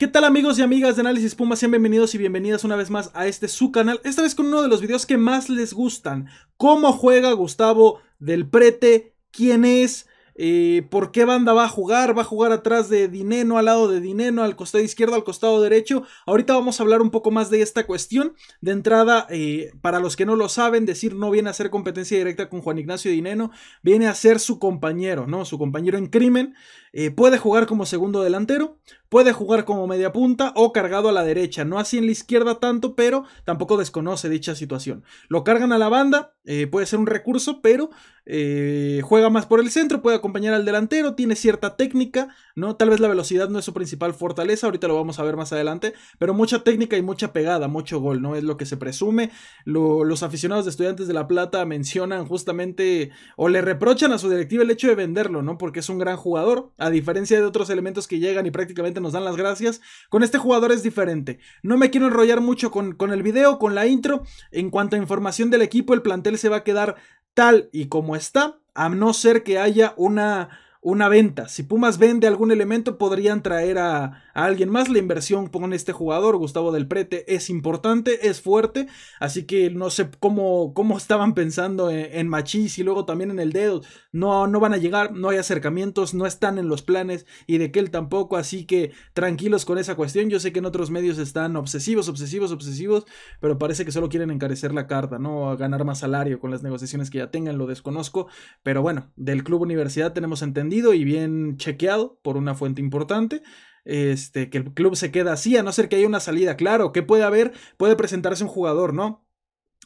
¿Qué tal amigos y amigas de Análisis Pumas? Sean bienvenidos y bienvenidas una vez más a este su canal, esta vez con uno de los videos que más les gustan. ¿Cómo juega Gustavo del Prete? ¿Quién es? Eh, ¿Por qué banda va a jugar? ¿Va a jugar atrás de Dineno, al lado de Dineno, al costado izquierdo, al costado derecho? Ahorita vamos a hablar un poco más de esta cuestión. De entrada, eh, para los que no lo saben, decir no viene a ser competencia directa con Juan Ignacio Dineno, viene a ser su compañero, ¿no? Su compañero en crimen. Eh, puede jugar como segundo delantero, puede jugar como media punta o cargado a la derecha, no así en la izquierda tanto, pero tampoco desconoce dicha situación. Lo cargan a la banda, eh, puede ser un recurso, pero eh, juega más por el centro, puede acompañar al delantero, tiene cierta técnica, ¿no? Tal vez la velocidad no es su principal fortaleza, ahorita lo vamos a ver más adelante, pero mucha técnica y mucha pegada, mucho gol, ¿no? Es lo que se presume. los aficionados de Estudiantes de La Plata mencionan justamente o le reprochan a su directiva el hecho de venderlo, ¿no? Porque es un gran jugador, a diferencia de otros elementos que llegan y prácticamente nos dan las gracias, con este jugador es diferente. No me quiero enrollar mucho con, con el video, con la intro. En cuanto a información del equipo, el plantel se va a quedar tal y como está, a no ser que haya una una venta. Si Pumas vende algún elemento, podrían traer a, alguien más. La inversión con este jugador, Gustavo del Prete, es importante, es fuerte. Así que no sé cómo, cómo estaban pensando en, Machis y luego también en el dedo. No, no van a llegar, no hay acercamientos, no están en los planes y de que él tampoco. Así que tranquilos con esa cuestión. Yo sé que en otros medios están obsesivos, obsesivos, obsesivos, pero parece que solo quieren encarecer la carta, ¿no? A ganar más salario con las negociaciones que ya tengan, lo desconozco. Pero bueno, del Club Universidad tenemos entendido y bien chequeado por una fuente importante. Este, que el club se queda así, a no ser que haya una salida, claro, que puede haber, puede presentarse un jugador, ¿no?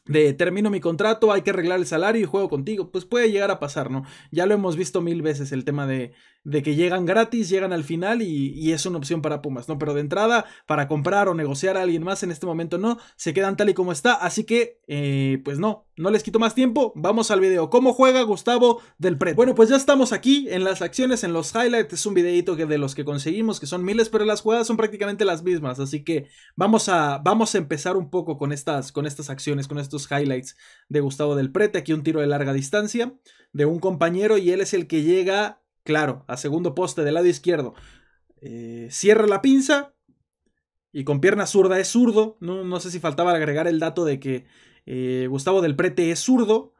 de termino mi contrato, hay que arreglar el salario y juego contigo, pues puede llegar a pasar, ¿no? Ya lo hemos visto mil veces el tema de, de que llegan gratis, llegan al final y, es una opción para Pumas, ¿no? Pero de entrada, para comprar o negociar a alguien más en este momento no, se quedan tal y como está, así que, eh, pues no, no les quito más tiempo, vamos al video. ¿Cómo juega Gustavo del Prete? Bueno, pues ya estamos aquí en las acciones, en los highlights, es un videito que de los que conseguimos, que son miles, pero las jugadas son prácticamente las mismas, así que vamos a, vamos a empezar un poco con estas, con estas acciones, con estos highlights de Gustavo del Prete, aquí un tiro de larga distancia de un compañero y él es el que llega claro, a segundo poste del lado izquierdo. Eh, cierra la pinza y con pierna zurda es zurdo. No, no sé si faltaba agregar el dato de que eh, Gustavo del Prete es zurdo.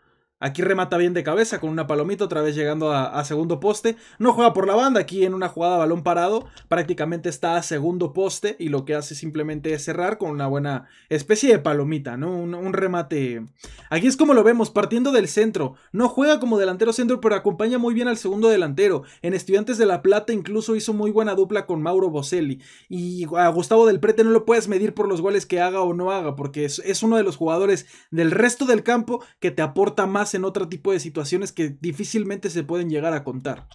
Aquí remata bien de cabeza con una palomita, otra vez llegando a, segundo poste. No juega por la banda, aquí en una jugada balón parado, prácticamente está a segundo poste y lo que hace simplemente es cerrar con una buena especie de palomita, ¿no? Un, remate. Aquí es como lo vemos, partiendo del centro. No juega como delantero centro, pero acompaña muy bien al segundo delantero. En Estudiantes de La Plata incluso hizo muy buena dupla con Mauro Boselli. Y a Gustavo del Prete no lo puedes medir por los goles que haga o no haga, porque es uno de los jugadores del resto del campo que te aporta más en otro tipo de situaciones que difícilmente se pueden llegar a contar.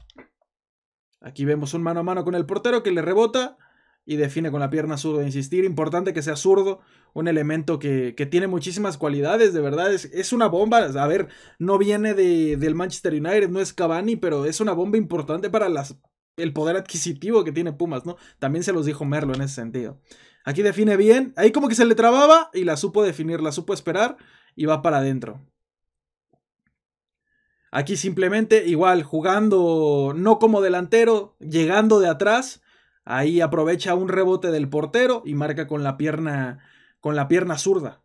Aquí vemos un mano a mano con el portero que le rebota y define con la pierna zurdo, Insistir, importante que sea zurdo, un elemento que, tiene muchísimas cualidades, de verdad, es, es una bomba. A ver, no viene de, del Manchester United, no es Cavani, pero es una bomba importante para las, el poder adquisitivo que tiene Pumas, ¿no? También se los dijo Merlo en ese sentido. Aquí define bien, ahí como que se le trababa y la supo definir, la supo esperar y va para adentro. Aquí simplemente igual jugando no como delantero, llegando de atrás, ahí aprovecha un rebote del portero y marca con la pierna con la pierna zurda.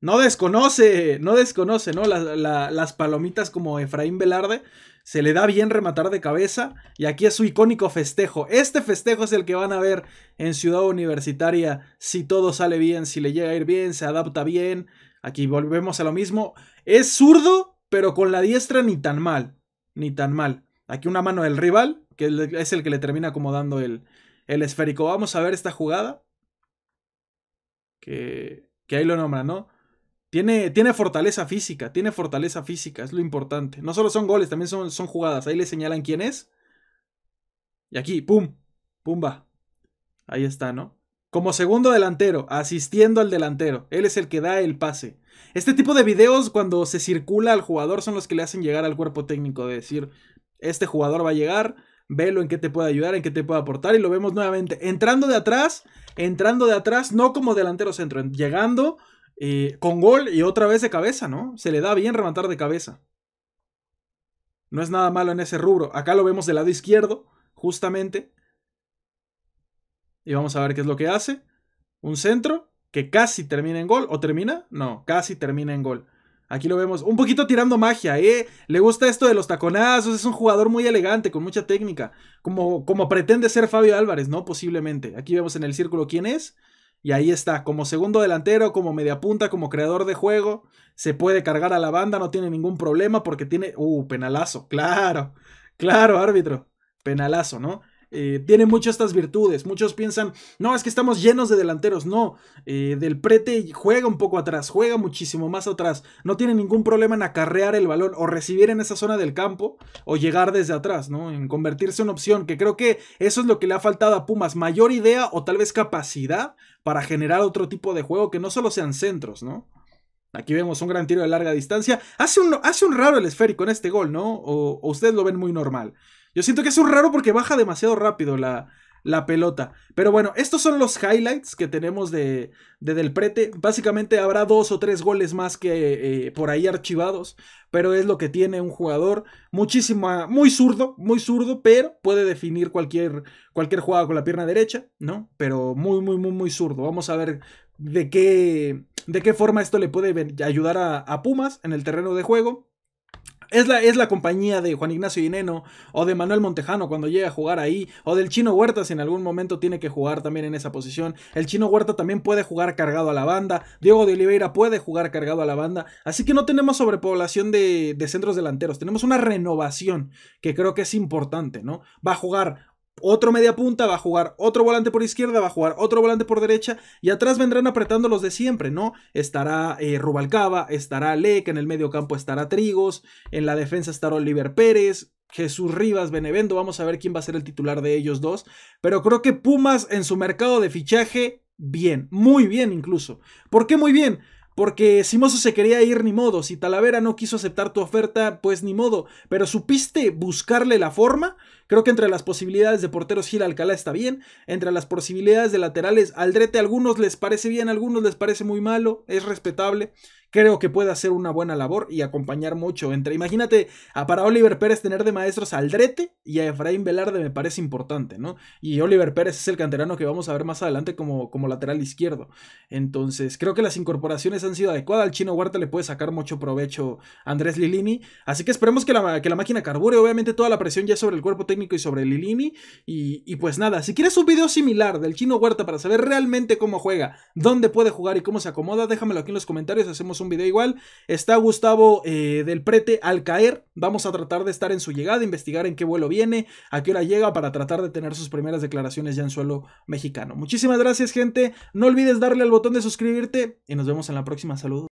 No desconoce, no desconoce, ¿no? las palomitas como Efraín Velarde. Se le da bien rematar de cabeza. Y aquí es su icónico festejo. Este festejo es el que van a ver en Ciudad Universitaria. Si todo sale bien, si le llega a ir bien, se adapta bien. Aquí volvemos a lo mismo. Es zurdo, pero con la diestra ni tan mal, ni tan mal. Aquí una mano del rival, que es el que le termina acomodando el, el esférico. Vamos a ver esta jugada. Que, que ahí lo nombra, ¿no? Tiene, tiene, fortaleza física, tiene fortaleza física, es lo importante. No solo son goles, también son, son jugadas. Ahí le señalan quién es. Y aquí, ¡pum! ¡Pumba! Ahí está, ¿no? como segundo delantero, asistiendo al delantero. Él es el que da el pase. Este tipo de videos cuando se circula al jugador son los que le hacen llegar al cuerpo técnico de decir, este jugador va a llegar, velo en qué te puede ayudar, en qué te puede aportar y lo vemos nuevamente entrando de atrás, entrando de atrás, no como delantero centro, llegando eh, con gol y otra vez de cabeza, ¿no? Se le da bien rematar de cabeza. No es nada malo en ese rubro. Acá lo vemos del lado izquierdo, justamente. Y vamos a ver qué es lo que hace. Un centro que casi termina en gol. ¿O termina? No, casi termina en gol. Aquí lo vemos un poquito tirando magia, ¿eh? Le gusta esto de los taconazos, es un jugador muy elegante, con mucha técnica, como, como pretende ser Fabio Álvarez, ¿no? Posiblemente. Aquí vemos en el círculo quién es, y ahí está, como segundo delantero, como mediapunta, como creador de juego, se puede cargar a la banda, no tiene ningún problema porque tiene... ¡Uh, penalazo! Claro, claro, árbitro, penalazo, ¿no? Eh, tiene muchas estas virtudes. Muchos piensan, no, es que estamos llenos de delanteros. No, eh, del prete juega un poco atrás, juega muchísimo más atrás. No tiene ningún problema en acarrear el balón o recibir en esa zona del campo o llegar desde atrás, ¿no? En convertirse en opción, que creo que eso es lo que le ha faltado a Pumas. Mayor idea o tal vez capacidad para generar otro tipo de juego que no solo sean centros, ¿no? Aquí vemos un gran tiro de larga distancia. Hace un, hace un raro el esférico en este gol, ¿no? o ustedes lo ven muy normal. Yo siento que es un raro porque baja demasiado rápido la, pelota. Pero bueno, estos son los highlights que tenemos de, Del Prete. Básicamente habrá dos o tres goles más que eh, por ahí archivados, pero es lo que tiene un jugador muchísimo, muy zurdo, muy zurdo, pero puede definir cualquier, cualquier jugada con la pierna derecha, ¿no? Pero muy, muy, muy, muy zurdo. Vamos a ver de qué, de qué forma esto le puede ayudar a Pumas en el terreno de juego. Es la, es la compañía de Juan Ignacio Dineno o de Manuel Montejano cuando llega a jugar ahí, o del Chino Huerta si en algún momento tiene que jugar también en esa posición. El Chino Huerta también puede jugar cargado a la banda, Diego de Oliveira puede jugar cargado a la banda, así que no tenemos sobrepoblación de, de centros delanteros, tenemos una renovación que creo que es importante, ¿no? Va a jugar otro media punta, va a jugar otro volante por izquierda, va a jugar otro volante por derecha y atrás vendrán apretando los de siempre, ¿no? Estará eh, Rubalcaba, estará Lec, en el medio campo estará Trigos, en la defensa estará Oliver Pérez, Jesús Rivas, Benevendo, vamos a ver quién va a ser el titular de ellos dos, pero creo que Pumas en su mercado de fichaje, bien, muy bien incluso. ¿Por qué muy bien? Porque Simoso se quería ir ni modo, si Talavera no quiso aceptar tu oferta, pues ni modo, pero supiste buscarle la forma. Creo que entre las posibilidades de porteros Gil Alcalá está bien, entre las posibilidades de laterales Aldrete a algunos les parece bien, a algunos les parece muy malo, es respetable creo que puede hacer una buena labor y acompañar mucho. Entre, imagínate, a para Oliver Pérez tener de maestros a Aldrete y a Efraín Velarde me parece importante, ¿no? Y Oliver Pérez es el canterano que vamos a ver más adelante como, como lateral izquierdo. Entonces, creo que las incorporaciones han sido adecuadas. Al chino Huerta le puede sacar mucho provecho Andrés Lilini. Así que esperemos que la, que la máquina carbure. Obviamente, toda la presión ya sobre el cuerpo técnico y sobre Lilini. Y, y pues nada, si quieres un video similar del chino Huerta para saber realmente cómo juega, dónde puede jugar y cómo se acomoda, déjamelo aquí en los comentarios. Hacemos un un video igual. Está Gustavo eh, del Prete al caer. Vamos a tratar de estar en su llegada, investigar en qué vuelo viene, a qué hora llega para tratar de tener sus primeras declaraciones ya en suelo mexicano. Muchísimas gracias gente. No olvides darle al botón de suscribirte y nos vemos en la próxima. Saludos.